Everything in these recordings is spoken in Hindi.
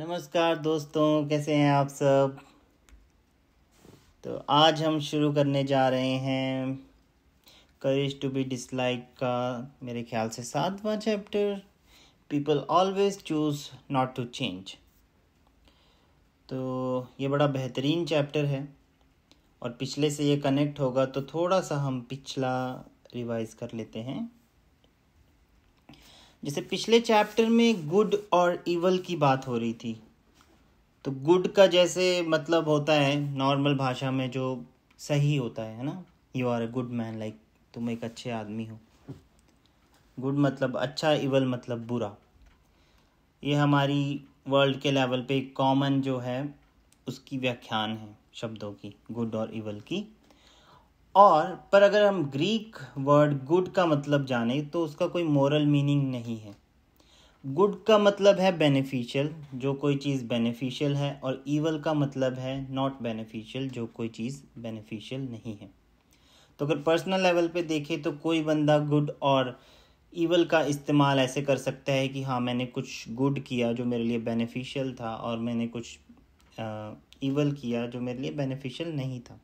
नमस्कार दोस्तों कैसे हैं आप सब तो आज हम शुरू करने जा रहे हैं करेज टू बी डिसलाइक का मेरे ख्याल से सातवां chapter people always choose not to change तो ये बड़ा बेहतरीन चैप्टर है और पिछले से ये कनेक्ट होगा तो थोड़ा सा हम पिछला रिवाइज कर लेते हैं जैसे पिछले चैप्टर में गुड और इवल की बात हो रही थी तो गुड का जैसे मतलब होता है नॉर्मल भाषा में जो सही होता है ना you are a good man like तुम एक अच्छे आदमी हो गुड मतलब अच्छा इवल मतलब बुरा ये हमारी वर्ल्ड के लेवल पे कॉमन जो है उसकी व्याख्यान है शब्दों की गुड और इवल की और पर अगर हम ग्रीक वर्ड गुड का मतलब जाने तो उसका कोई मॉरल मीनिंग नहीं है गुड का मतलब है बेनिफिशियल जो कोई चीज़ बेनिफिशियल है और ईवल का मतलब है नॉट बेनिफिशियल जो कोई चीज़ बेनिफिशियल नहीं है तो अगर पर्सनल लेवल पे देखें तो कोई बंदा गुड और ईवल का इस्तेमाल ऐसे कर सकता है कि हाँ मैंने कुछ गुड किया जो मेरे लिए बेनिफिशियल था और मैंने कुछ ईवल किया जो मेरे लिए बेनिफिशियल नहीं था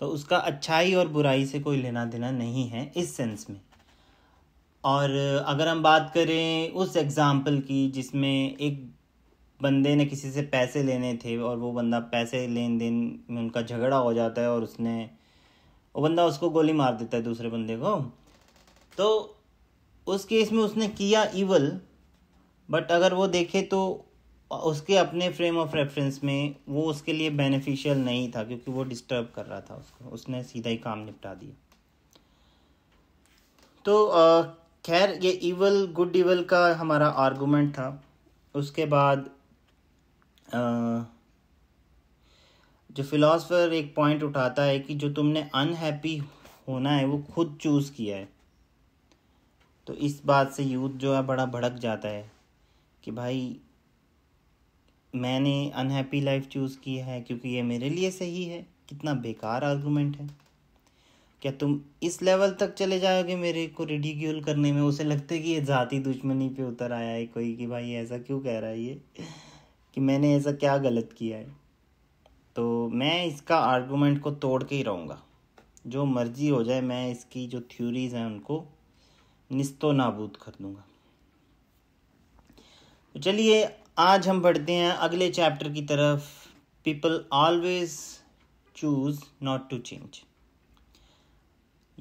तो उसका अच्छाई और बुराई से कोई लेना देना नहीं है इस सेंस में और अगर हम बात करें उस एग्ज़ाम्पल की जिसमें एक बंदे ने किसी से पैसे लेने थे और वो बंदा पैसे लेन देन में उनका झगड़ा हो जाता है और उसने वो बंदा उसको गोली मार देता है दूसरे बंदे को तो उस केस में उसने किया इवल बट अगर वो देखे तो उसके अपने फ्रेम ऑफ रेफरेंस में वो उसके लिए बेनिफिशियल नहीं था क्योंकि वो डिस्टर्ब कर रहा था उसको उसने सीधा ही काम निपटा दिया तो खैर ये इवल गुड इवल का हमारा आर्गूमेंट था उसके बाद आ, जो फिलासफर एक पॉइंट उठाता है कि जो तुमने अनहैप्पी होना है वो खुद चूज़ किया है तो इस बात से यूथ जो है बड़ा भड़क जाता है कि भाई मैंने अनहैप्पी लाइफ चूज़ की है क्योंकि ये मेरे लिए सही है कितना बेकार आर्गूमेंट है क्या तुम इस लेवल तक चले जाओगे मेरे को रिडिक्यूल करने में उसे लगता है कि ये ज़ाती दुश्मनी पे उतर आया है कोई कि भाई ऐसा क्यों कह रहा है ये कि मैंने ऐसा क्या गलत किया है तो मैं इसका आर्गूमेंट को तोड़ के ही रहूँगा जो मर्जी हो जाए मैं इसकी जो थ्योरीज हैं उनको निस्तो नाबूद कर दूँगा तो चलिए आज हम बढ़ते हैं अगले चैप्टर की तरफ people always choose not to change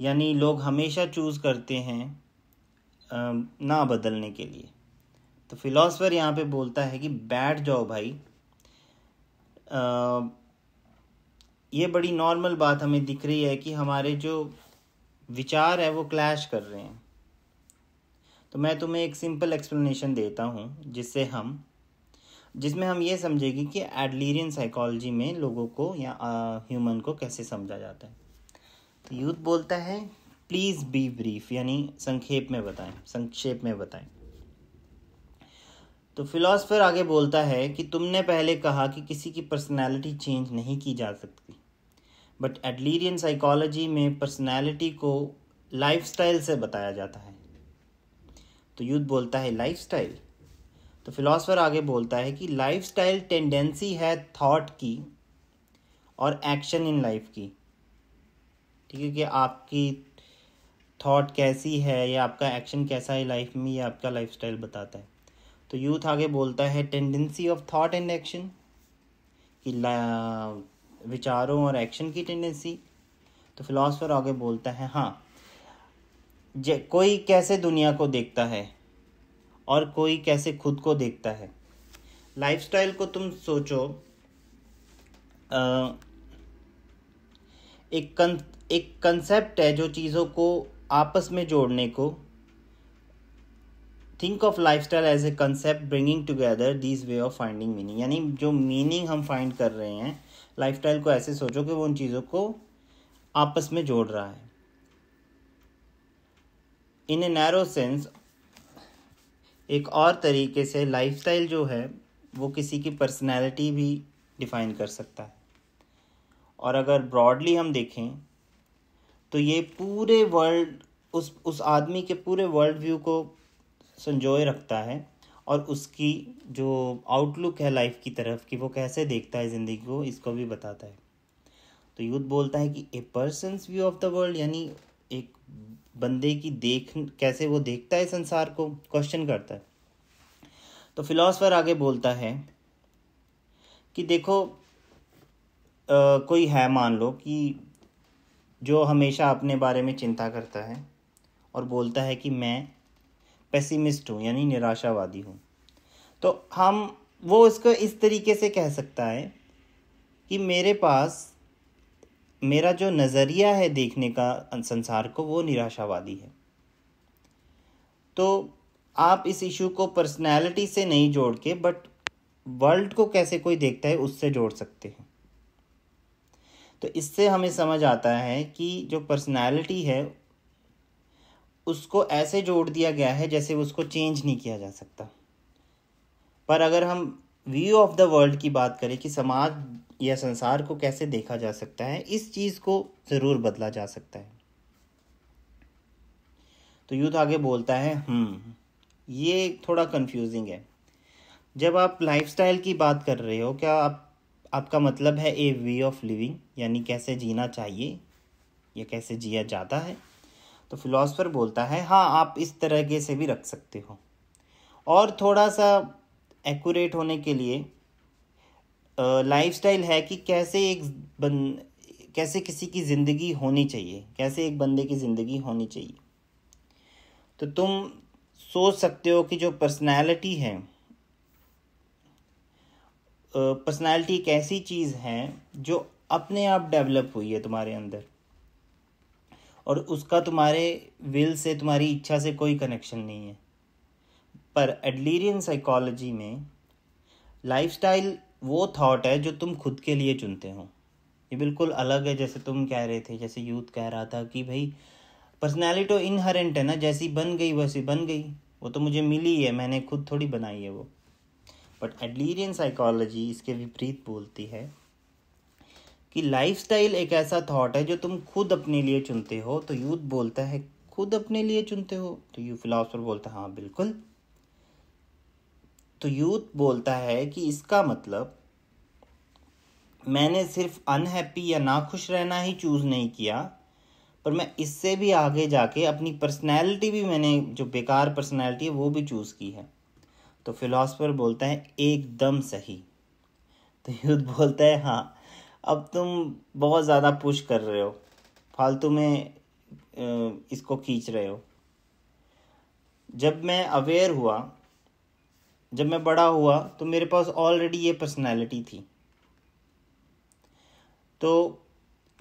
यानी लोग हमेशा चूज़ करते हैं ना बदलने के लिए तो फिलोसफर यहाँ पे बोलता है कि बैठ जाओ भाई आ, ये बड़ी नॉर्मल बात हमें दिख रही है कि हमारे जो विचार है वो क्लैश कर रहे हैं तो मैं तुम्हें एक सिंपल एक्सप्लेनेशन देता हूँ जिससे हम जिसमें हम ये समझेंगे कि एडलीरियन साइकोलॉजी में लोगों को या ह्यूमन को कैसे समझा जाता है तो यूथ बोलता है प्लीज़ बी ब्रीफ यानी संक्षेप में बताएं संक्षेप में बताएं तो फिलोसफर आगे बोलता है कि तुमने पहले कहा कि किसी की पर्सनैलिटी चेंज नहीं की जा सकती बट एडलीरियन साइकोलॉजी में पर्सनैलिटी को लाइफस्टाइल से बताया जाता है तो यूथ बोलता है लाइफस्टाइल तो फिलासफर आगे बोलता है कि लाइफस्टाइल टेंडेंसी है थॉट की और एक्शन इन लाइफ की ठीक है कि आपकी थॉट कैसी है या आपका एक्शन कैसा है लाइफ में या आपका लाइफस्टाइल बताता है तो यूथ आगे बोलता है tendency of thought and action कि विचारों और एक्शन की टेंडेंसी तो फिलोसफर आगे बोलता है हाँ कोई कैसे दुनिया को देखता है और कोई कैसे खुद को देखता है लाइफस्टाइल को तुम सोचो आ, एक कं एक कंसेप्ट है जो चीज़ों को आपस में जोड़ने को think of life style as a concept bringing together this way of finding meaning यानी जो मीनिंग हम फाइंड कर रहे हैं लाइफ स्टाइल को ऐसे सोचो कि वो उन चीज़ों को आपस में जोड़ रहा है इन ए नैरो सेंस एक और तरीके से लाइफस्टाइल जो है वो किसी की पर्सनैलिटी भी डिफ़ाइन कर सकता है और अगर ब्रॉडली हम देखें तो ये पूरे वर्ल्ड उस उस आदमी के पूरे वर्ल्ड व्यू को संजोए रखता है और उसकी जो आउटलुक है लाइफ की तरफ कि वो कैसे देखता है ज़िंदगी को इसको भी बताता है तो यूथ बोलता है कि a person's view of the world यानी एक बंदे की देख कैसे वो देखता है संसार को क्वेश्चन करता है तो फिलोसफर आगे बोलता है कि देखो आ, कोई है मान लो कि जो हमेशा अपने बारे में चिंता करता है और बोलता है कि मैं पेसिमिस्ट हूँ यानी निराशावादी हूँ तो हम वो इसको इस तरीके से कह सकता है कि मेरे पास मेरा जो नज़रिया है देखने का संसार को वो निराशावादी है तो आप इस इशू को पर्सनैलिटी से नहीं जोड़ के बट वर्ल्ड को कैसे कोई देखता है उससे जोड़ सकते हैं तो इससे हमें समझ आता है कि जो पर्सनैलिटी है उसको ऐसे जोड़ दिया गया है जैसे उसको चेंज नहीं किया जा सकता पर अगर हम व्यू ऑफ द वर्ल्ड की बात करें कि समाज या संसार को कैसे देखा जा सकता है इस चीज़ को ज़रूर बदला जा सकता है तो यूथ आगे बोलता है हम हम्म, ये थोड़ा कंफ्यूजिंग है जब आप लाइफस्टाइल की बात कर रहे हो क्या आप आपका मतलब है ए वे ऑफ लिविंग यानी कैसे जीना चाहिए या कैसे जिया जाता है तो फिलोसफर बोलता है हाँ आप इस तरह के से भी रख सकते हो और थोड़ा सा एक्यूरेट होने के लिए लाइफस्टाइल है कि कैसे एक बन कैसे किसी की ज़िंदगी होनी चाहिए कैसे एक बंदे की ज़िंदगी होनी चाहिए तो तुम सोच सकते हो कि जो पर्सनैलिटी है पर्सनैलिटी एक ऐसी चीज़ है जो अपने आप डेवलप हुई है तुम्हारे अंदर और उसका तुम्हारे विल से तुम्हारी इच्छा से कोई कनेक्शन नहीं है पर एडलीरियन साइकोलॉजी में लाइफस्टाइल वो थॉट है जो तुम खुद के लिए चुनते हो ये बिल्कुल अलग है जैसे तुम कह रहे थे जैसे यूथ कह रहा था कि भाई पर्सनैलिटी तो इनहरेंट है ना जैसी बन गई वैसी बन गई वो तो मुझे मिली है मैंने खुद थोड़ी बनाई है वो बट एडलीरियन साइकोलॉजी इसके विपरीत बोलती है कि लाइफ एक ऐसा थॉट है जो तुम खुद अपने लिए चुनते हो तो यूथ बोलता है खुद अपने लिए चुनते हो तो यू फिलासफर बोलता है हाँ बिल्कुल तो यूथ बोलता है कि इसका मतलब मैंने सिर्फ अनहैप्पी या नाखुश रहना ही चूज़ नहीं किया पर मैं इससे भी आगे जाके अपनी पर्सनैलिटी भी मैंने जो बेकार पर्सनैलिटी है वो भी चूज़ की है तो फिलासफ़र बोलता है एकदम सही तो यूथ बोलता है हाँ अब तुम बहुत ज़्यादा पुश कर रहे हो फालतू में इसको खींच रहे हो जब मैं अवेयर हुआ जब मैं बड़ा हुआ तो मेरे पास ऑलरेडी ये पर्सनैलिटी थी तो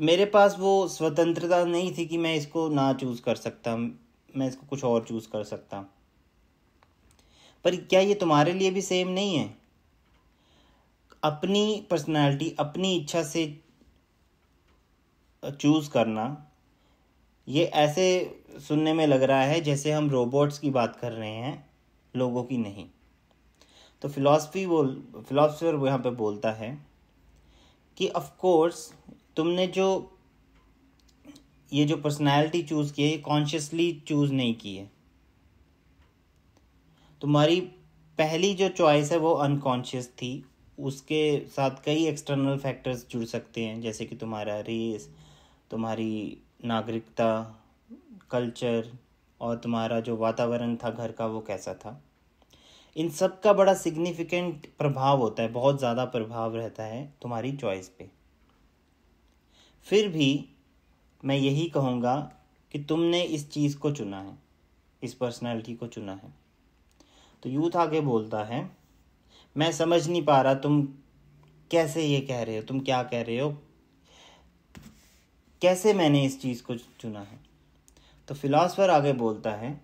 मेरे पास वो स्वतंत्रता नहीं थी कि मैं इसको ना चूज़ कर सकता मैं इसको कुछ और चूज़ कर सकता पर क्या ये तुम्हारे लिए भी सेम नहीं है अपनी पर्सनालिटी अपनी इच्छा से चूज़ करना ये ऐसे सुनने में लग रहा है जैसे हम रोबोट्स की बात कर रहे हैं लोगों की नहीं तो फिलॉसफी बोल फिलासफर यहाँ पे बोलता है कि ऑफ कोर्स तुमने जो ये जो पर्सनालिटी चूज़ की है ये कॉन्शियसली चूज़ नहीं की है तुम्हारी पहली जो चॉइस है वो अनकॉन्शियस थी उसके साथ कई एक्सटर्नल फैक्टर्स जुड़ सकते हैं जैसे कि तुम्हारा रेस तुम्हारी नागरिकता कल्चर और तुम्हारा जो वातावरण था घर का वो कैसा था इन सब का बड़ा सिग्निफिकेंट प्रभाव होता है बहुत ज़्यादा प्रभाव रहता है तुम्हारी चॉइस पे फिर भी मैं यही कहूँगा कि तुमने इस चीज़ को चुना है इस पर्सनालिटी को चुना है तो यूथ आगे बोलता है मैं समझ नहीं पा रहा तुम कैसे ये कह रहे हो तुम क्या कह रहे हो कैसे मैंने इस चीज़ को चुना है तो फिलासफर आगे बोलता है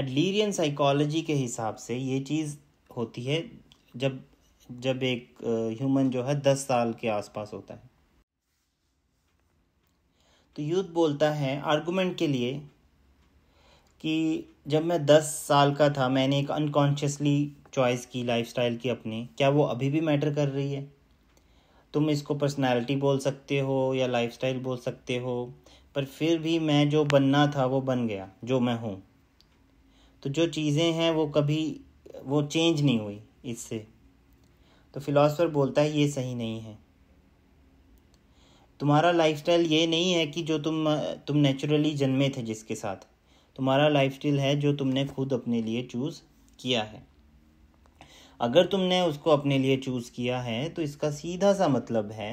एडलीरियन साइकोलॉजी के हिसाब से ये चीज़ होती है जब जब एक ह्यूमन जो है दस साल के आसपास होता है तो यूथ बोलता है आर्गुमेंट के लिए कि जब मैं दस साल का था मैंने एक अनकॉन्शियसली चॉइस की लाइफस्टाइल की अपनी क्या वो अभी भी मैटर कर रही है तुम इसको पर्सनालिटी बोल सकते हो या लाइफस्टाइल बोल सकते हो पर फिर भी मैं जो बनना था वो बन गया जो मैं हूँ तो जो चीज़ें हैं वो कभी वो चेंज नहीं हुई इससे तो फिलासफ़र बोलता है ये सही नहीं है तुम्हारा लाइफस्टाइल ये नहीं है कि जो तुम तुम नेचुरली जन्मे थे जिसके साथ तुम्हारा लाइफस्टाइल है जो तुमने खुद अपने लिए चूज़ किया है अगर तुमने उसको अपने लिए चूज़ किया है तो इसका सीधा सा मतलब है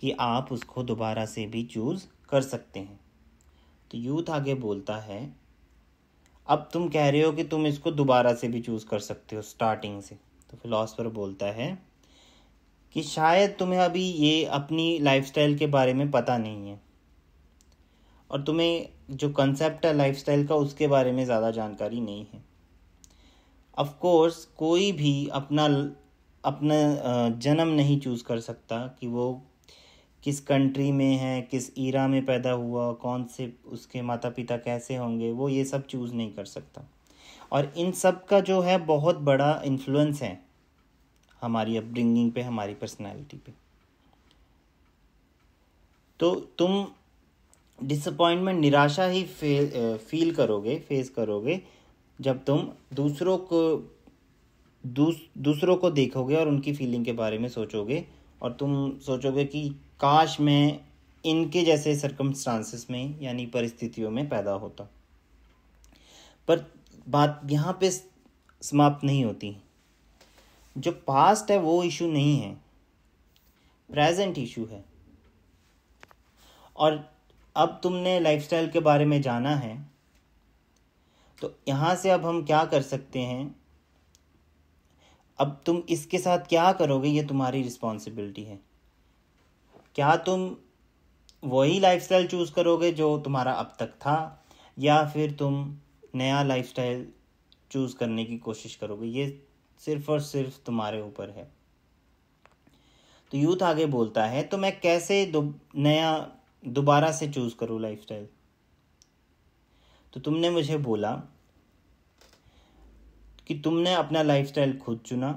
कि आप उसको दोबारा से भी चूज़ कर सकते हैं तो यूथ आगे बोलता है अब तुम कह रहे हो कि तुम इसको दोबारा से भी चूज़ कर सकते हो स्टार्टिंग से तो फिलासफ़र बोलता है कि शायद तुम्हें अभी ये अपनी लाइफ के बारे में पता नहीं है और तुम्हें जो कंसेप्ट है लाइफ का उसके बारे में ज़्यादा जानकारी नहीं है ऑफकोर्स कोई भी अपना अपना जन्म नहीं चूज़ कर सकता कि वो किस कंट्री में है किस ईरा में पैदा हुआ कौन से उसके माता पिता कैसे होंगे वो ये सब चूज़ नहीं कर सकता और इन सब का जो है बहुत बड़ा इन्फ्लुएंस है हमारी अपब्रिंगिंग पे हमारी पर्सनालिटी पे तो तुम डिसअपॉइंटमेंट निराशा ही फे, फील करोगे फेस करोगे जब तुम दूसरों को दूस, दूसरों को देखोगे और उनकी फीलिंग के बारे में सोचोगे और तुम सोचोगे कि काश मैं इनके जैसे सर्कमस्टांसिस में यानी परिस्थितियों में पैदा होता पर बात यहाँ पे समाप्त नहीं होती जो पास्ट है वो इशू नहीं है प्रेजेंट इशू है और अब तुमने लाइफस्टाइल के बारे में जाना है तो यहाँ से अब हम क्या कर सकते हैं अब तुम इसके साथ क्या करोगे ये तुम्हारी रिस्पॉन्सिबिलिटी है क्या तुम वही लाइफस्टाइल चूज़ करोगे जो तुम्हारा अब तक था या फिर तुम नया लाइफस्टाइल चूज़ करने की कोशिश करोगे ये सिर्फ़ और सिर्फ तुम्हारे ऊपर है तो यूथ आगे बोलता है तो मैं कैसे दु, नया दोबारा से चूज़ करूँ लाइफ तो तुमने मुझे बोला कि तुमने अपना लाइफस्टाइल खुद चुना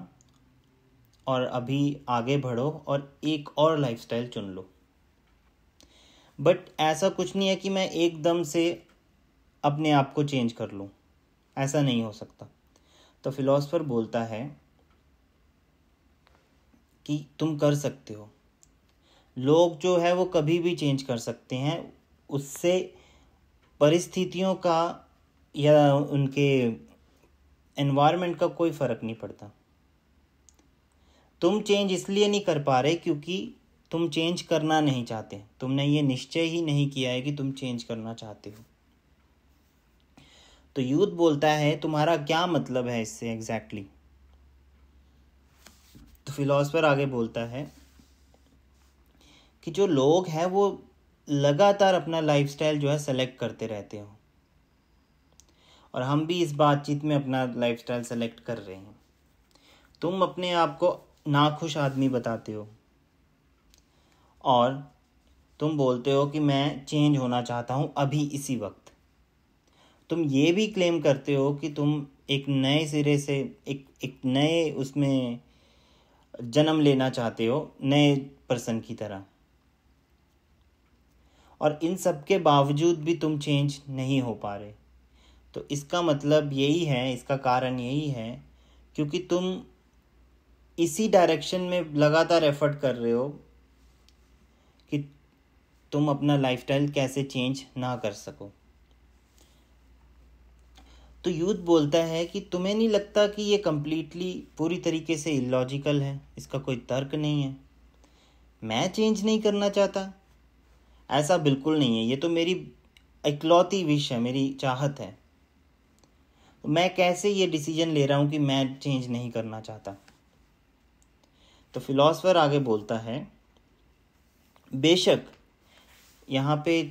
और अभी आगे बढ़ो और एक और लाइफ चुन लो बट ऐसा कुछ नहीं है कि मैं एकदम से अपने आप को चेंज कर लूँ ऐसा नहीं हो सकता तो फिलोसफर बोलता है कि तुम कर सकते हो लोग जो है वो कभी भी चेंज कर सकते हैं उससे परिस्थितियों का या उनके एनवायरनमेंट का कोई फ़र्क नहीं पड़ता तुम चेंज इसलिए नहीं कर पा रहे क्योंकि तुम चेंज करना नहीं चाहते तुमने ये निश्चय ही नहीं किया है कि तुम चेंज करना चाहते हो तो यूथ बोलता है तुम्हारा क्या मतलब है इससे एग्जैक्टली exactly? तो फिलोसफर आगे बोलता है कि जो लोग हैं वो लगातार अपना लाइफस्टाइल जो है सेलेक्ट करते रहते हो और हम भी इस बातचीत में अपना लाइफस्टाइल सेलेक्ट कर रहे हैं तुम अपने आप को नाखुश आदमी बताते हो और तुम बोलते हो कि मैं चेंज होना चाहता हूँ अभी इसी वक्त तुम ये भी क्लेम करते हो कि तुम एक नए सिरे से एक एक नए उसमें जन्म लेना चाहते हो नए पर्सन की तरह और इन सब के बावजूद भी तुम चेंज नहीं हो पा रहे तो इसका मतलब यही है इसका कारण यही है क्योंकि तुम इसी डायरेक्शन में लगातार एफर्ट कर रहे हो कि तुम अपना लाइफ कैसे चेंज ना कर सको तो यूथ बोलता है कि तुम्हें नहीं लगता कि ये कम्प्लीटली पूरी तरीके से इलॉजिकल है इसका कोई तर्क नहीं है मैं चेंज नहीं करना चाहता ऐसा बिल्कुल नहीं है ये तो मेरी इकलौती विश है मेरी चाहत है मैं कैसे ये डिसीजन ले रहा हूँ कि मैं चेंज नहीं करना चाहता तो फिलोसफर आगे बोलता है बेशक यहाँ पे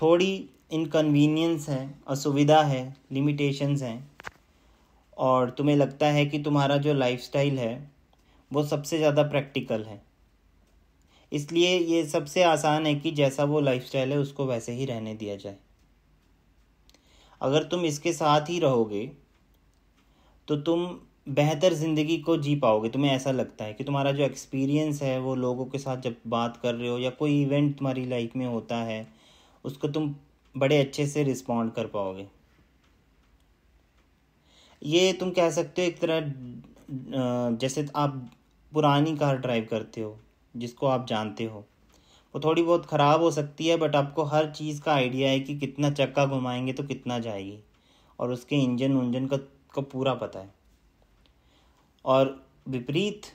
थोड़ी इनकन्वीनियंस है असुविधा है लिमिटेशंस हैं और तुम्हें लगता है कि तुम्हारा जो लाइफस्टाइल है वो सबसे ज़्यादा प्रैक्टिकल है इसलिए ये सबसे आसान है कि जैसा वो लाइफस्टाइल है उसको वैसे ही रहने दिया जाए अगर तुम इसके साथ ही रहोगे तो तुम बेहतर ज़िंदगी को जी पाओगे तुम्हें ऐसा लगता है कि तुम्हारा जो एक्सपीरियंस है वो लोगों के साथ जब बात कर रहे हो या कोई इवेंट तुम्हारी लाइफ में होता है उसको तुम बड़े अच्छे से रिस्पॉन्ड कर पाओगे ये तुम कह सकते हो एक तरह जैसे आप पुरानी कार ड्राइव करते हो जिसको आप जानते हो वो थोड़ी बहुत ख़राब हो सकती है बट आपको हर चीज़ का आइडिया है कि कितना चक्का घुमाएंगे तो कितना जाएगी और उसके इंजन उंजन का, पूरा पता है और विपरीत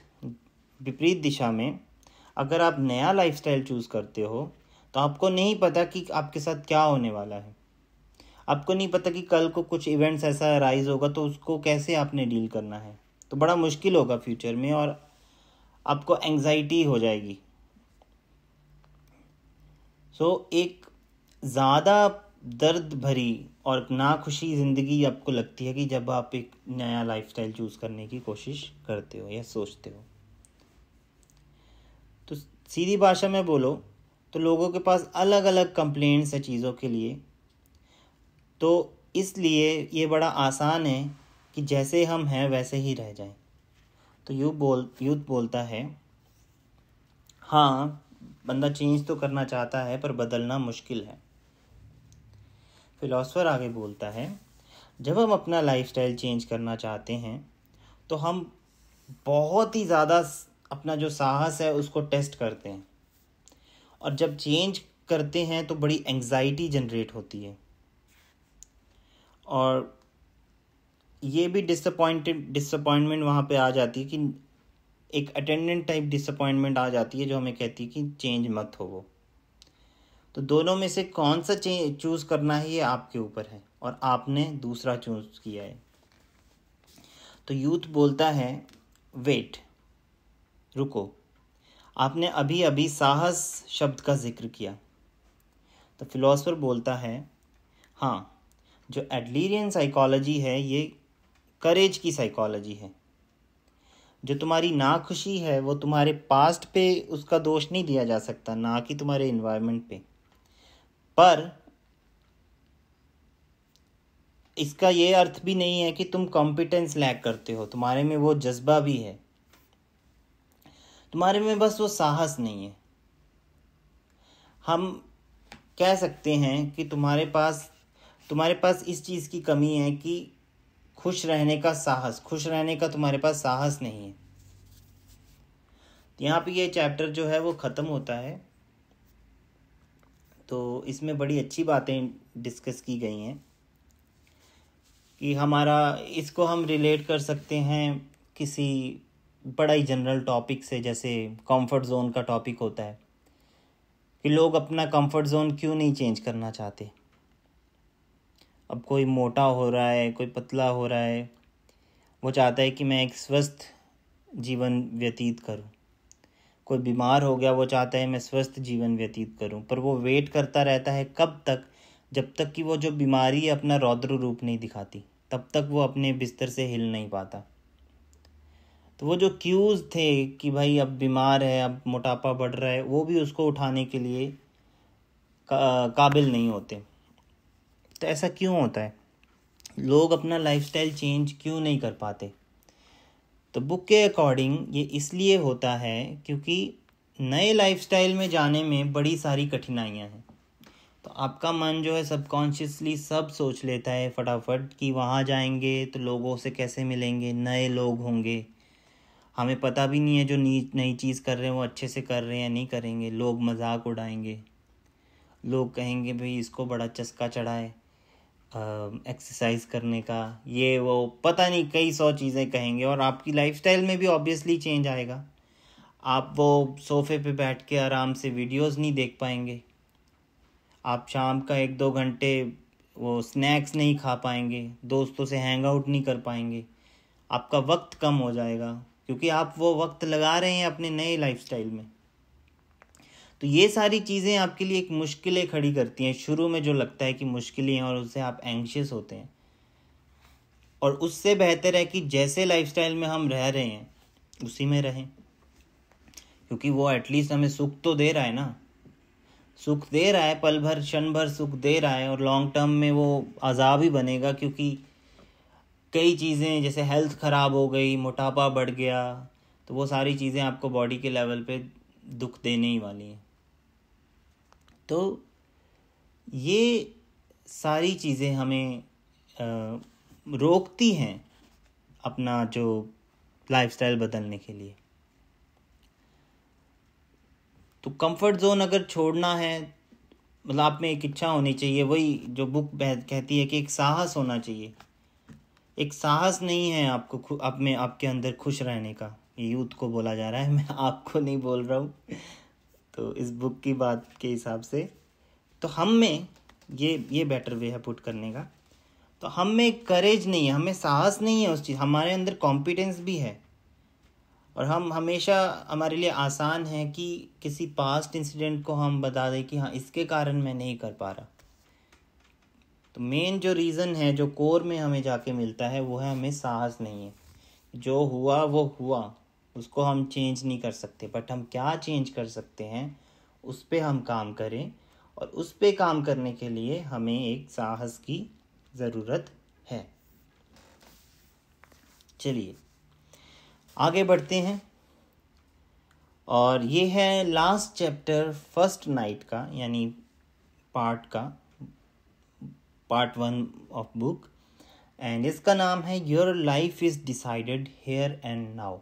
विपरीत दिशा में अगर आप नया लाइफस्टाइल चूज़ करते हो तो आपको नहीं पता कि आपके साथ क्या होने वाला है आपको नहीं पता कि कल को कुछ इवेंट्स ऐसा राइज होगा तो उसको कैसे आपने डील करना है तो बड़ा मुश्किल होगा फ्यूचर में और आपको एंग्जाइटी हो जाएगी सो so, एक ज़्यादा दर्द भरी और ना खुशी ज़िंदगी आपको लगती है कि जब आप एक नया स्टाइल चूज़ करने की कोशिश करते हो या सोचते हो तो सीधी भाषा में बोलो तो लोगों के पास अलग अलग कंप्लेंट्स है चीज़ों के लिए तो इसलिए ये बड़ा आसान है कि जैसे हम हैं वैसे ही रह जाएं तो यू बोल यूथ बोलता है हाँ बंदा चेंज तो करना चाहता है पर बदलना मुश्किल है फिलोसफर आगे बोलता है जब हम अपना लाइफ चेंज करना चाहते हैं तो हम बहुत ही ज़्यादा अपना जो साहस है उसको टेस्ट करते हैं और जब चेंज करते हैं तो बड़ी एंजाइटी जनरेट होती है और ये भी डिसअपॉइंटेड डिसअपॉइंटमेंट वहाँ पे आ जाती है कि एक अटेंडेंट टाइप डिसअपॉइंटमेंट आ जाती है जो हमें कहती है कि चेंज मत हो वो तो दोनों में से कौन सा चूज़ करना है ये आपके ऊपर है और आपने दूसरा चूज़ किया है तो यूथ बोलता है वेट रुको आपने अभी अभी साहस शब्द का जिक्र किया तो फिलोसफर बोलता है हाँ जो एडलीरियन साइकोलॉजी है ये करेज की साइकोलॉजी है जो तुम्हारी नाखुशी है वो तुम्हारे पास्ट पे उसका दोष नहीं दिया जा सकता ना कि तुम्हारे इन्वायरमेंट पे पर इसका ये अर्थ भी नहीं है कि तुम कॉम्पिटेंस लैक करते हो तुम्हारे में वो जज्बा भी है तुम्हारे में बस वो साहस नहीं है हम कह सकते हैं कि तुम्हारे पास तुम्हारे पास इस चीज़ की कमी है कि खुश रहने का साहस खुश रहने का तुम्हारे पास साहस नहीं है यहाँ पे ये चैप्टर जो है वो ख़त्म होता है तो इसमें बड़ी अच्छी बातें डिस्कस की गई हैं कि हमारा इसको हम रिलेट कर सकते हैं किसी बड़ा ही जनरल टॉपिक से जैसे कंफर्ट जोन का टॉपिक होता है कि लोग अपना कंफर्ट जोन क्यों नहीं चेंज करना चाहते अब कोई मोटा हो रहा है कोई पतला हो रहा है वो चाहता है कि मैं एक स्वस्थ जीवन व्यतीत करूं कोई बीमार हो गया वो चाहता है मैं स्वस्थ जीवन व्यतीत करूं पर वो वेट करता रहता है कब तक जब तक कि वो जो बीमारी है अपना रौद्र रूप नहीं दिखाती तब तक वो अपने बिस्तर से हिल नहीं पाता तो वो जो क्यूज़ थे कि भाई अब बीमार है अब मोटापा बढ़ रहा है वो भी उसको उठाने के लिए का, काबिल नहीं होते तो ऐसा क्यों होता है लोग अपना लाइफस्टाइल चेंज क्यों नहीं कर पाते तो बुक के अकॉर्डिंग ये इसलिए होता है क्योंकि नए लाइफस्टाइल में जाने में बड़ी सारी कठिनाइयाँ हैं तो आपका मन जो है सबकॉन्शियसली सब सोच लेता है फटाफट कि वहाँ जाएंगे तो लोगों से कैसे मिलेंगे नए लोग होंगे हमें पता भी नहीं है जो नई चीज़ कर रहे हैं वो अच्छे से कर रहे हैं या नहीं करेंगे लोग मजाक उड़ाएंगे लोग कहेंगे भाई इसको बड़ा चस्का चढ़ाए एक्सरसाइज करने का ये वो पता नहीं कई सौ चीज़ें कहेंगे और आपकी लाइफस्टाइल में भी ऑब्वियसली चेंज आएगा आप वो सोफे पे बैठ के आराम से वीडियोस नहीं देख पाएंगे आप शाम का एक दो घंटे वो स्नैक्स नहीं खा पाएंगे दोस्तों से हैंग आउट नहीं कर पाएंगे आपका वक्त कम हो जाएगा क्योंकि आप वो वक्त लगा रहे हैं अपने नए लाइफस्टाइल में तो ये सारी चीज़ें आपके लिए एक मुश्किलें खड़ी करती हैं शुरू में जो लगता है कि मुश्किलें हैं और उससे आप एंशियस होते हैं और उससे बेहतर है कि जैसे लाइफ में हम रह रहे हैं उसी में रहें क्योंकि वो एटलीस्ट हमें सुख तो दे रहा है ना सुख दे रहा है पल भर क्षण भर सुख दे रहा है और लॉन्ग टर्म में वो अजाब ही बनेगा क्योंकि कई चीज़ें जैसे हेल्थ ख़राब हो गई मोटापा बढ़ गया तो वो सारी चीज़ें आपको बॉडी के लेवल पे दुख देने ही वाली हैं तो ये सारी चीज़ें हमें रोकती हैं अपना जो लाइफस्टाइल बदलने के लिए तो कंफर्ट जोन अगर छोड़ना है मतलब आप में एक इच्छा होनी चाहिए वही जो बुक कहती है कि एक साहस होना चाहिए एक साहस नहीं है आपको आप में आपके अंदर खुश रहने का यूथ को बोला जा रहा है मैं आपको नहीं बोल रहा हूँ तो इस बुक की बात के हिसाब से तो हम में ये ये बेटर वे है पुट करने का तो हम में करेज नहीं है हमें साहस नहीं है उस चीज़ हमारे अंदर कॉम्पिटेंस भी है और हम हमेशा हमारे लिए आसान है कि किसी पास्ट इंसिडेंट को हम बता दें कि हाँ इसके कारण मैं नहीं कर पा रहा तो मेन जो रीज़न है जो कोर में हमें जाके मिलता है वो है हमें साहस नहीं है जो हुआ वो हुआ उसको हम चेंज नहीं कर सकते बट हम क्या चेंज कर सकते हैं उस पर हम काम करें और उस पर काम करने के लिए हमें एक साहस की ज़रूरत है चलिए आगे बढ़ते हैं और ये है लास्ट चैप्टर फर्स्ट नाइट का यानी पार्ट का part one of book and इसका नाम है your life is decided here and now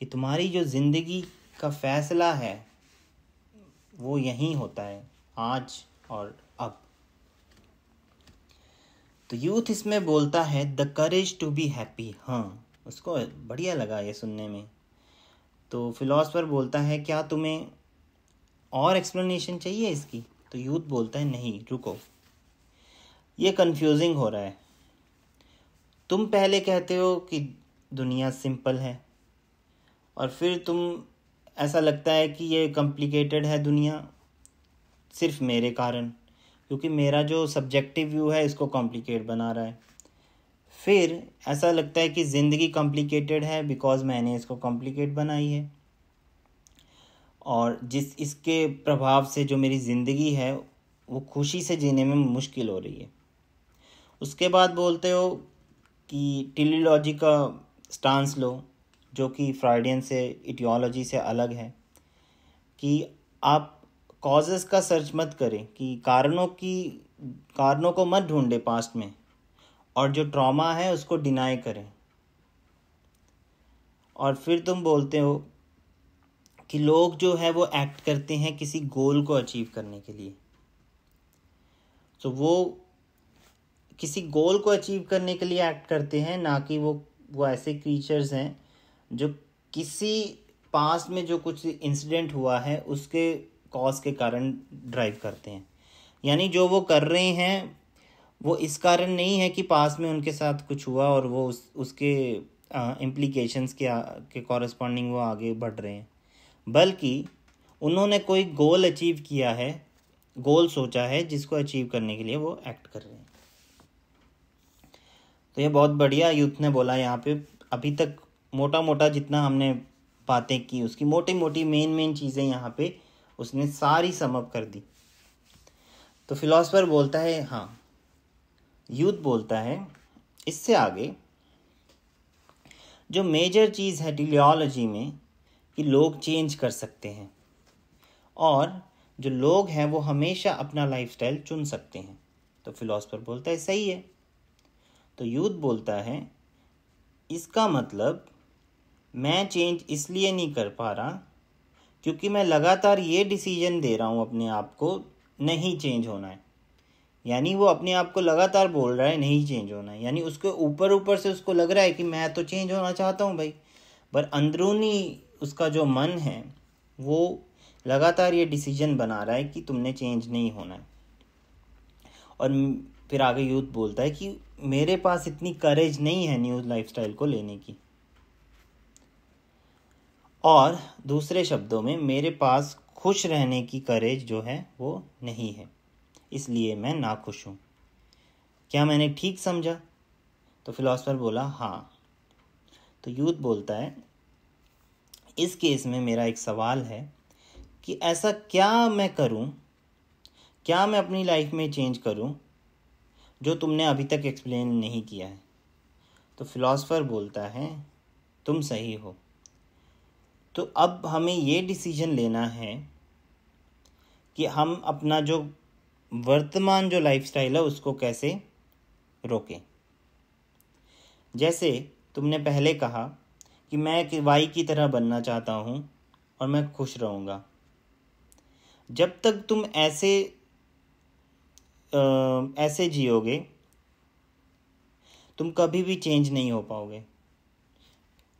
कि तुम्हारी जो ज़िंदगी का फैसला है वो यहीं होता है आज और अब तो यूथ इसमें बोलता है the courage to be happy हाँ उसको बढ़िया लगा ये सुनने में तो फिलोसफर बोलता है क्या तुम्हें और एक्सप्लेनेशन चाहिए इसकी तो यूथ बोलता है नहीं रुको ये कंफ्यूजिंग हो रहा है तुम पहले कहते हो कि दुनिया सिंपल है और फिर तुम ऐसा लगता है कि ये कॉम्प्लिकेटेड है दुनिया सिर्फ मेरे कारण क्योंकि मेरा जो सब्जेक्टिव व्यू है इसको कॉम्प्लिकेट बना रहा है फिर ऐसा लगता है कि ज़िंदगी कॉम्प्लिकेटेड है बिकॉज मैंने इसको कॉम्प्लिकेट बनाई है और जिस इसके प्रभाव से जो मेरी ज़िंदगी है वो खुशी से जीने में मुश्किल हो रही है उसके बाद बोलते हो कि टिलीलॉजी का स्टांस लो जो कि फ्राइडियन से इटियोलॉजी से अलग है कि आप कॉजेस का सर्च मत करें कि कारणों की कारणों को मत ढूंढे पास्ट में और जो ट्रॉमा है उसको डिनाई करें और फिर तुम बोलते हो कि लोग जो है वो एक्ट करते हैं किसी गोल को अचीव करने के लिए तो वो किसी गोल को अचीव करने के लिए एक्ट करते हैं ना कि वो वो ऐसे क्रीचर्स हैं जो किसी पास में जो कुछ इंसिडेंट हुआ है उसके कॉज के कारण ड्राइव करते हैं यानी जो वो कर रहे हैं वो इस कारण नहीं है कि पास में उनके साथ कुछ हुआ और वो उस उसके इम्प्लीकेशंस के आ, के कॉरस्पॉन्डिंग वो आगे बढ़ रहे हैं बल्कि उन्होंने कोई गोल अचीव किया है गोल सोचा है जिसको अचीव करने के लिए वो एक्ट कर रहे हैं तो ये बहुत बढ़िया यूथ ने बोला यहाँ पे अभी तक मोटा मोटा जितना हमने बातें की उसकी मोटी मोटी मेन मेन चीज़ें यहाँ पे उसने सारी समअप कर दी तो फिलोसफर बोलता है हाँ यूथ बोलता है इससे आगे जो मेजर चीज़ है टीलियोलॉजी में कि लोग चेंज कर सकते हैं और जो लोग हैं वो हमेशा अपना लाइफस्टाइल चुन सकते हैं तो फिलोसफर बोलता है सही है तो यूथ बोलता है इसका मतलब मैं चेंज इसलिए नहीं कर पा रहा क्योंकि मैं लगातार ये डिसीजन दे रहा हूँ अपने आप को नहीं चेंज होना है यानी वो अपने आप को लगातार बोल रहा है नहीं चेंज होना है यानी उसके ऊपर ऊपर से उसको लग रहा है कि मैं तो चेंज होना चाहता हूँ भाई पर अंदरूनी उसका जो मन है वो लगातार ये डिसीजन बना रहा है कि तुमने चेंज नहीं होना है और फिर आगे यूथ बोलता है कि मेरे पास इतनी करेज नहीं है न्यू लाइफ को लेने की और दूसरे शब्दों में मेरे पास खुश रहने की करेज जो है वो नहीं है इसलिए मैं नाखुश हूँ क्या मैंने ठीक समझा तो फिलासफर बोला हाँ तो यूथ बोलता है इस केस में मेरा एक सवाल है कि ऐसा क्या मैं करूँ क्या मैं अपनी लाइफ में चेंज करूँ जो तुमने अभी तक एक्सप्लेन नहीं किया है तो फिलासफ़र बोलता है तुम सही हो तो अब हमें ये डिसीजन लेना है कि हम अपना जो वर्तमान जो लाइफस्टाइल है उसको कैसे रोकें जैसे तुमने पहले कहा कि मैं एक वाई की तरह बनना चाहता हूँ और मैं खुश रहूँगा जब तक तुम ऐसे आ, ऐसे जियोगे तुम कभी भी चेंज नहीं हो पाओगे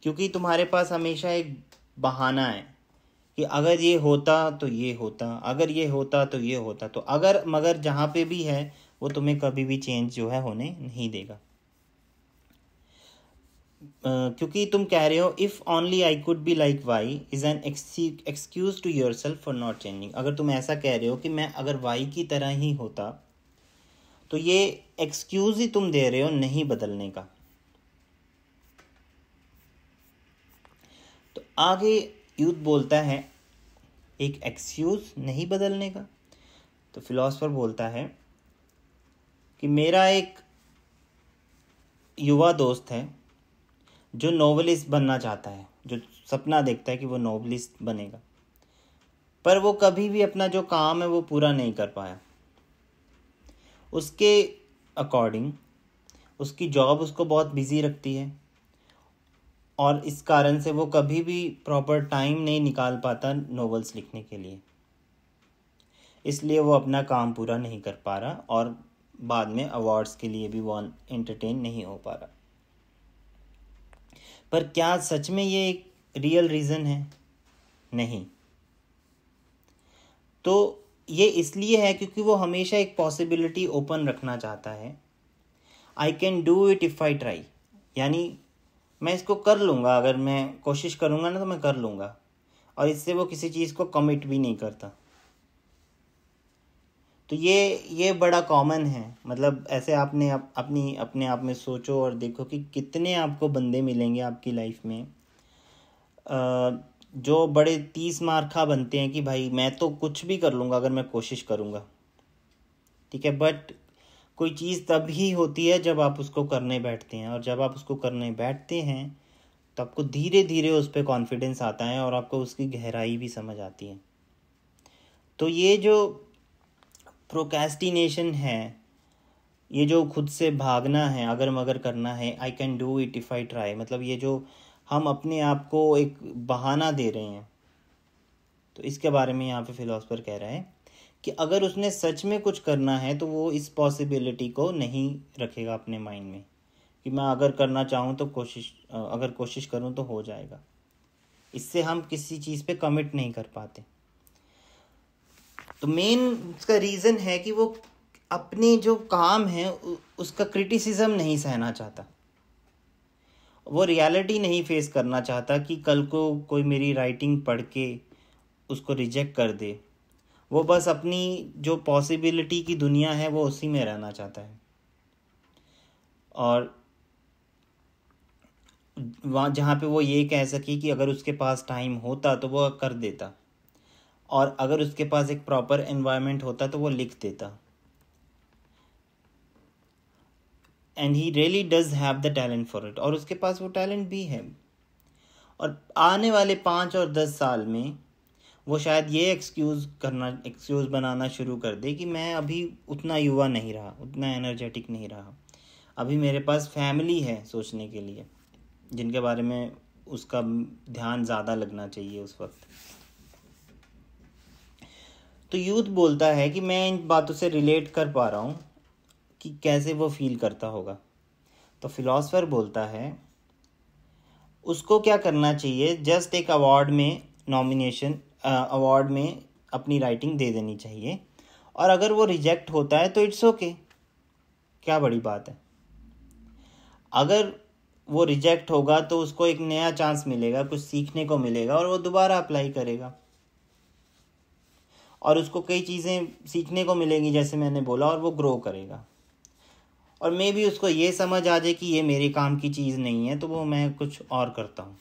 क्योंकि तुम्हारे पास हमेशा एक बहाना है कि अगर ये होता तो ये होता अगर ये होता तो ये होता तो अगर मगर जहाँ पे भी है वो तुम्हें कभी भी चेंज जो है होने नहीं देगा क्योंकि तुम कह रहे हो if only I could be like why is an excuse to yourself for not changing अगर तुम ऐसा कह रहे हो कि मैं अगर वाई की तरह ही होता तो ये एक्सक्यूज़ ही तुम दे रहे हो नहीं बदलने का आगे यूथ बोलता है एक एक्सक्यूज़ नहीं बदलने का तो फिलोसफर बोलता है कि मेरा एक युवा दोस्त है जो नॉवलिस्ट बनना चाहता है जो सपना देखता है कि वो नॉवलिस्ट बनेगा पर वो कभी भी अपना जो काम है वो पूरा नहीं कर पाया उसके अकॉर्डिंग उसकी जॉब उसको बहुत बिज़ी रखती है और इस कारण से वो कभी भी प्रॉपर टाइम नहीं निकाल पाता नॉवेल्स लिखने के लिए इसलिए वो अपना काम पूरा नहीं कर पा रहा और बाद में अवार्ड्स के लिए भी वो एंटरटेन नहीं हो पा रहा पर क्या सच में ये एक रियल रीज़न है नहीं तो ये इसलिए है क्योंकि वो हमेशा एक पॉसिबिलिटी ओपन रखना चाहता है I can do it if I try यानी मैं इसको कर लूँगा अगर मैं कोशिश करूँगा ना तो मैं कर लूँगा और इससे वो किसी चीज़ को कमिट भी नहीं करता तो ये ये बड़ा कॉमन है मतलब ऐसे आपने अप, अपनी अपने आप में सोचो और देखो कि कितने आपको बंदे मिलेंगे आपकी लाइफ में आ, जो बड़े तीस मार्खा बनते हैं कि भाई मैं तो कुछ भी कर लूँगा अगर मैं कोशिश करूँगा ठीक है बट कोई चीज़ तब ही होती है जब आप उसको करने बैठते हैं और जब आप उसको करने बैठते हैं तो आपको धीरे धीरे उस पर कॉन्फिडेंस आता है और आपको उसकी गहराई भी समझ आती है तो ये जो प्रोकेस्टिनेशन है ये जो खुद से भागना है अगर मगर करना है I can do it if I try मतलब ये जो हम अपने आप को एक बहाना दे रहे हैं तो इसके बारे में यहाँ पे फिलोसफर कह रहे हैं कि अगर उसने सच में कुछ करना है तो वो इस पॉसिबिलिटी को नहीं रखेगा अपने माइंड में कि मैं अगर करना चाहूँ तो कोशिश अगर कोशिश करूँ तो हो जाएगा इससे हम किसी चीज़ पे कमिट नहीं कर पाते तो मेन उसका रीज़न है कि वो अपने जो काम है उसका क्रिटिसिज्म नहीं सहना चाहता वो रियलिटी नहीं फेस करना चाहता कि कल को कोई मेरी राइटिंग पढ़ के उसको रिजेक्ट कर दे वो बस अपनी जो पॉसिबिलिटी की दुनिया है वो उसी में रहना चाहता है और वहाँ जहाँ पे वो ये कह सके कि अगर उसके पास टाइम होता तो वो कर देता और अगर उसके पास एक प्रॉपर एनवायरनमेंट होता तो वो लिख देता and he really does have the talent for it और उसके पास वो टैलेंट भी है और आने वाले पाँच और दस साल में वो शायद ये एक्सक्यूज़ करना एक्सक्यूज़ बनाना शुरू कर दे कि मैं अभी उतना युवा नहीं रहा उतना एनर्जेटिक नहीं रहा अभी मेरे पास फैमिली है सोचने के लिए जिनके बारे में उसका ध्यान ज़्यादा लगना चाहिए उस वक्त तो यूथ बोलता है कि मैं इन बातों से रिलेट कर पा रहा हूँ कि कैसे वो फील करता होगा तो फिलोसफर बोलता है उसको क्या करना चाहिए जस्ट एक अवार्ड में नॉमिनेशन अवार्ड में अपनी राइटिंग दे देनी चाहिए और अगर वो रिजेक्ट होता है तो इट्स ओके okay. क्या बड़ी बात है अगर वो रिजेक्ट होगा तो उसको एक नया चांस मिलेगा कुछ सीखने को मिलेगा और वो दोबारा अप्लाई करेगा और उसको कई चीज़ें सीखने को मिलेंगी जैसे मैंने बोला और वो ग्रो करेगा और मे भी उसको ये समझ आ जाए कि ये मेरे काम की चीज़ नहीं है तो वो मैं कुछ और करता हूँ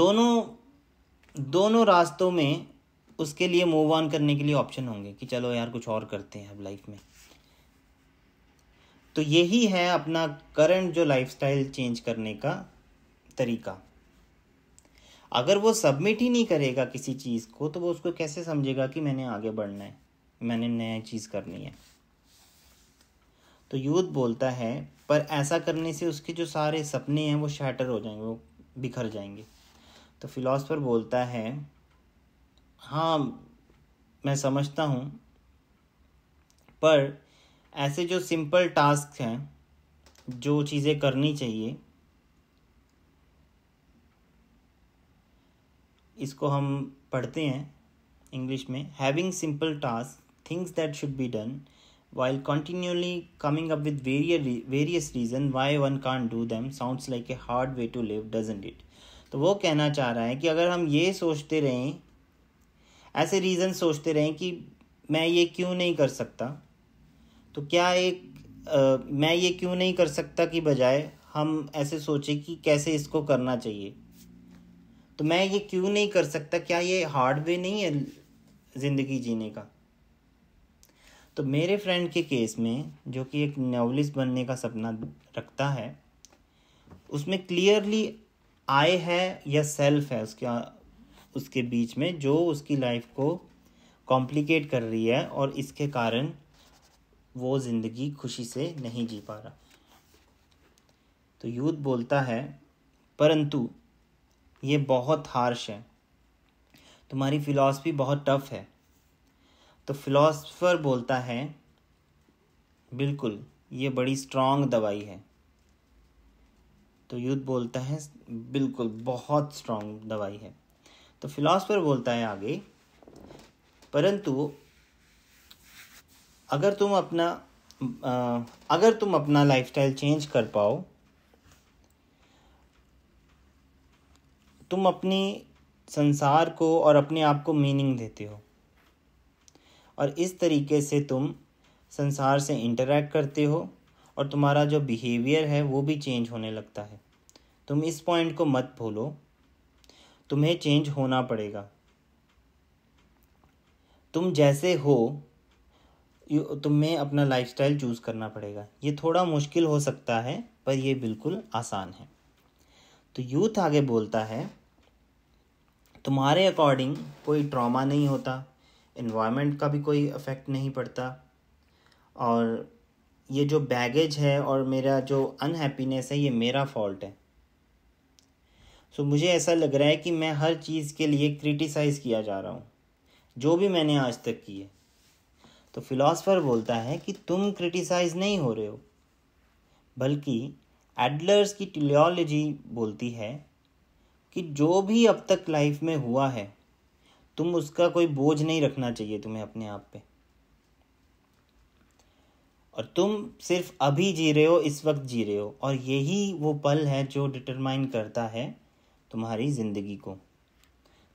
दोनों दोनों रास्तों में उसके लिए मूव ऑन करने के लिए ऑप्शन होंगे कि चलो यार कुछ और करते हैं अब लाइफ में तो यही है अपना करंट जो लाइफस्टाइल चेंज करने का तरीका अगर वो सबमिट ही नहीं करेगा किसी चीज़ को तो वो उसको कैसे समझेगा कि मैंने आगे बढ़ना है मैंने नया चीज़ करनी है तो यूथ बोलता है पर ऐसा करने से उसके जो सारे सपने हैं वो शैटर हो जाएंगे वो बिखर जाएंगे तो फिलोसफर बोलता है हाँ मैं समझता हूँ पर ऐसे जो सिंपल टास्क हैं जो चीज़ें करनी चाहिए इसको हम पढ़ते हैं इंग्लिश में having simple task things that should be done while continuously coming up with various reason why one can't do them sounds like a hard way to live doesn't it तो वो कहना चाह रहा है कि अगर हम ये सोचते रहें ऐसे रीज़न सोचते रहें कि मैं ये क्यों नहीं कर सकता तो क्या एक आ, मैं ये क्यों नहीं कर सकता की बजाय हम ऐसे सोचें कि कैसे इसको करना चाहिए तो मैं ये क्यों नहीं कर सकता क्या ये हार्ड वे नहीं है ज़िंदगी जीने का तो मेरे फ्रेंड के केस में जो कि एक नावलिस्ट बनने का सपना रखता है उसमें क्लियरली आई है या सेल्फ है उसके उसके बीच में जो उसकी लाइफ को कॉम्प्लिकेट कर रही है और इसके कारण वो ज़िंदगी खुशी से नहीं जी पा रहा तो यूथ बोलता है परंतु ये बहुत हार्श है तुम्हारी फ़िलासफ़ी बहुत टफ है तो फिलॉसफर बोलता है बिल्कुल ये बड़ी स्ट्रांग दवाई है तो यूथ बोलता है बिल्कुल बहुत स्ट्रांग दवाई है तो फिलासफर बोलता है आगे परंतु अगर तुम अपना अगर तुम अपना लाइफस्टाइल चेंज कर पाओ तुम अपनी संसार को और अपने आप को मीनिंग देते हो और इस तरीके से तुम संसार से इंटरेक्ट करते हो और तुम्हारा जो बिहेवियर है वो भी चेंज होने लगता है तुम इस पॉइंट को मत भूलो तुम्हें चेंज होना पड़ेगा तुम जैसे हो तुम्हें अपना लाइफस्टाइल चूज़ करना पड़ेगा ये थोड़ा मुश्किल हो सकता है पर ये बिल्कुल आसान है तो यूथ आगे बोलता है तुम्हारे अकॉर्डिंग कोई ट्रॉमा नहीं होता इन्वायरमेंट का भी कोई इफ़ेक्ट नहीं पड़ता और ये जो बैगेज है और मेरा जो अनहैप्पीनेस है ये मेरा फॉल्ट है सो so, मुझे ऐसा लग रहा है कि मैं हर चीज़ के लिए क्रिटिसाइज़ किया जा रहा हूँ जो भी मैंने आज तक की है तो फिलासफ़र बोलता है कि तुम क्रिटिसाइज़ नहीं हो रहे हो बल्कि एडलर्स की टिलियोलॉजी बोलती है कि जो भी अब तक लाइफ में हुआ है तुम उसका कोई बोझ नहीं रखना चाहिए तुम्हें अपने आप पे और तुम सिर्फ अभी जी रहे हो इस वक्त जी रहे हो और यही वो पल है जो डिटरमाइन करता है तुम्हारी ज़िंदगी को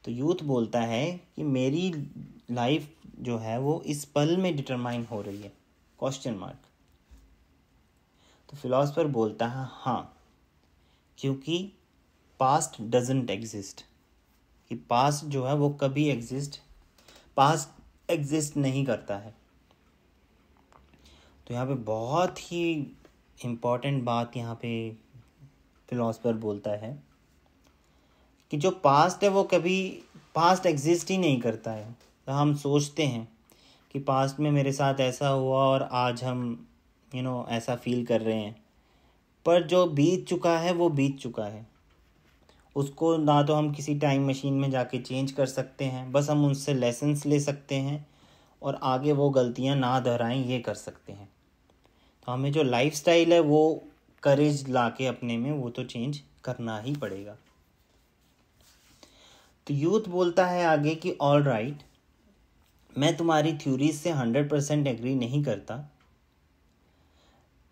तो यूथ बोलता है कि मेरी लाइफ जो है वो इस पल में डिटरमाइन हो रही है क्वेश्चन मार्क तो फिलोसफर बोलता है हाँ क्योंकि पास्ट डजेंट एग्जिस्ट कि पास्ट जो है वो कभी एग्जिस्ट पास्ट एग्जिस्ट नहीं करता है तो यहाँ पे बहुत ही इम्पॉर्टेंट बात यहाँ पे फिलोसफर बोलता है कि जो पास्ट है वो कभी पास्ट एग्जिस्ट ही नहीं करता है तो हम सोचते हैं कि पास्ट में मेरे साथ ऐसा हुआ और आज हम यू you नो know, ऐसा फील कर रहे हैं पर जो बीत चुका है वो बीत चुका है उसको ना तो हम किसी टाइम मशीन में जाके चेंज कर सकते हैं बस हम उनसे लेसन्स ले सकते हैं और आगे वो गलतियां ना दोहराएं ये कर सकते हैं तो हमें जो लाइफ है वो करेज ला के अपने में वो तो चेंज करना ही पड़ेगा तो यूथ बोलता है आगे कि ऑल राइट right, मैं तुम्हारी थ्योरीज से हंड्रेड परसेंट एग्री नहीं करता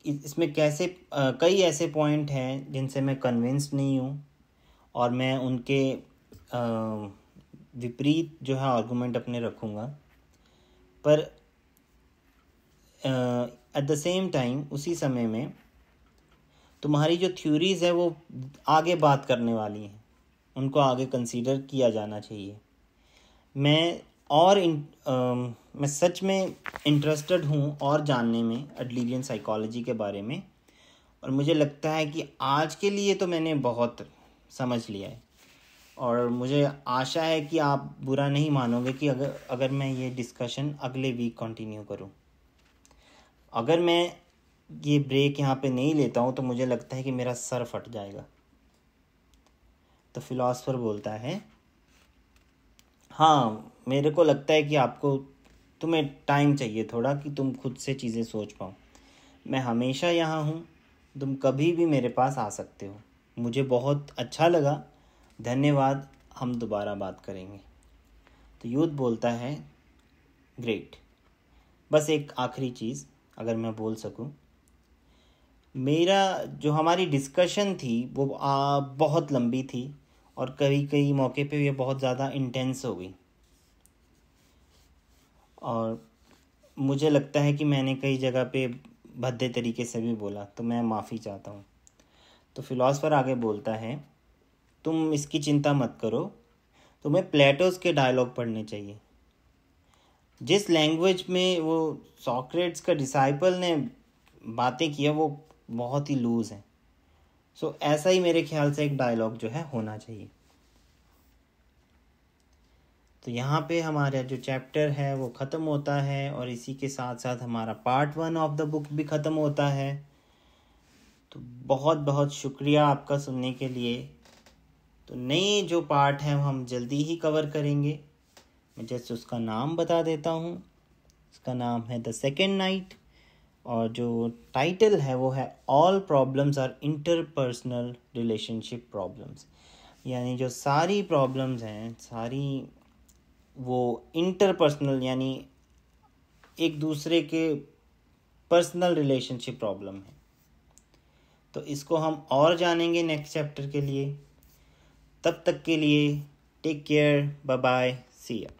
इसमें कैसे आ, कई ऐसे पॉइंट हैं जिनसे मैं कन्विंस्ड नहीं हूँ और मैं उनके विपरीत जो है आर्गूमेंट अपने रखूँगा पर आ, एट द सेम टाइम उसी समय में तुम्हारी जो थ्योरीज़ है वो आगे बात करने वाली हैं उनको आगे कंसीडर किया जाना चाहिए मैं और इन, आ, मैं सच में इंटरेस्टेड हूँ और जानने में एडलीरियन साइकोलॉजी के बारे में और मुझे लगता है कि आज के लिए तो मैंने बहुत समझ लिया है और मुझे आशा है कि आप बुरा नहीं मानोगे कि अगर अगर मैं ये डिस्कशन अगले वीक कंटिन्यू करूँ अगर मैं ये ब्रेक यहाँ पे नहीं लेता हूँ तो मुझे लगता है कि मेरा सर फट जाएगा तो फिलासफ़र बोलता है हाँ मेरे को लगता है कि आपको तुम्हें टाइम चाहिए थोड़ा कि तुम खुद से चीज़ें सोच पाओ मैं हमेशा यहाँ हूँ तुम कभी भी मेरे पास आ सकते हो मुझे बहुत अच्छा लगा धन्यवाद हम दोबारा बात करेंगे तो यूथ बोलता है ग्रेट बस एक आखिरी चीज़ अगर मैं बोल सकूं मेरा जो हमारी डिस्कशन थी वो आ, बहुत लंबी थी और कई कई मौके पे ये बहुत ज़्यादा इंटेंस हो गई और मुझे लगता है कि मैंने कई जगह पे भद्दे तरीके से भी बोला तो मैं माफ़ी चाहता हूँ तो फिलासफ़र आगे बोलता है तुम इसकी चिंता मत करो तुम्हें प्लेटोस के डायलॉग पढ़ने चाहिए जिस लैंग्वेज में वो सॉक्रेट्स का डिसाइपल ने बातें किया वो बहुत ही लूज है सो so, ऐसा ही मेरे ख्याल से एक डायलॉग जो है होना चाहिए तो यहाँ पे हमारा जो चैप्टर है वो ख़त्म होता है और इसी के साथ साथ हमारा part one of the book भी ख़त्म होता है तो बहुत बहुत शुक्रिया आपका सुनने के लिए तो नए जो पार्ट हैं हम जल्दी ही कवर करेंगे मैं जस्ट उसका नाम बता देता हूँ उसका नाम है द सेकेंड नाइट और जो टाइटल है वो है all problems are interpersonal relationship problems यानी जो सारी प्रॉब्लम्स हैं सारी वो इंटरपर्सनल यानी एक दूसरे के पर्सनल रिलेशनशिप प्रॉब्लम है तो इसको हम और जानेंगे नेक्स्ट चैप्टर के लिए तब तक के लिए take care bye bye see या